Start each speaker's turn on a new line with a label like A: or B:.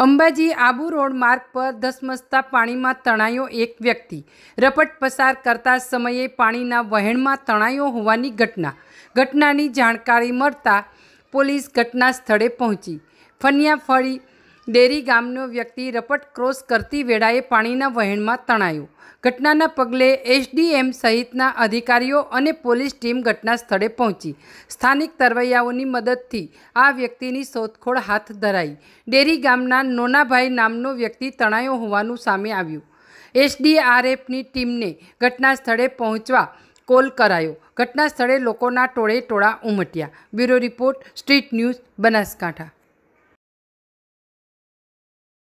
A: Ambaji Abu road માર્ગ પર ધસમસતા પાણીમાં તણાયો એક વ્યક્તિ રપટ પસાર કરતા સમયે પાણીના વહેણમાં તણાયો હોવાની ઘટના ઘટનાની જાણકારી મળતા પોલીસ ઘટના સ્થળે પહોંચી ફળિયા ફળી ડેરી ગામનો વ્યક્તિ રપટ ક્રોસ કરતી વેળાએ પાણીના વહેણમાં તણાયો ઘટનાના પગલે એસડીએમ સહિતના અધિકારીઓ અને પોલીસ ટીમ ઘટના સ્થળે પહોંચી સ્થાનિક તરવૈયાઓની મદદથી આ વ્યક્તિની શોધખોળ હાથ ધરાઈ ડેરી ગામના નોનાભાઈ નામનો વ્યક્તિ તણાયો હોવાનું સામે આવ્યું એસડીઆરએફની ટીમને ઘટના સ્થળે પહોંચવા કોલ કરાયો ઘટના સ્થળે લોકોના ટોળે ટોળા ઉમટ્યા bureau report street news Banaskantha